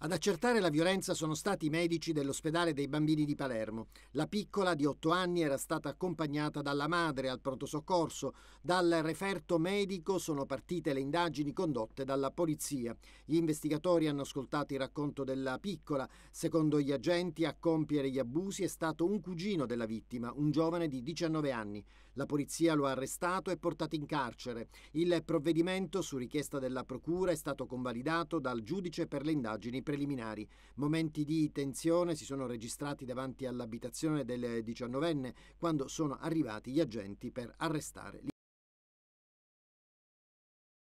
Ad accertare la violenza sono stati i medici dell'ospedale dei bambini di Palermo. La piccola di 8 anni era stata accompagnata dalla madre al pronto soccorso. Dal referto medico sono partite le indagini condotte dalla polizia. Gli investigatori hanno ascoltato il racconto della piccola. Secondo gli agenti a compiere gli abusi è stato un cugino della vittima, un giovane di 19 anni. La polizia lo ha arrestato e portato in carcere. Il provvedimento su richiesta della procura è stato convalidato dal giudice per le indagini preliminari. Momenti di tensione si sono registrati davanti all'abitazione del 19enne quando sono arrivati gli agenti per arrestare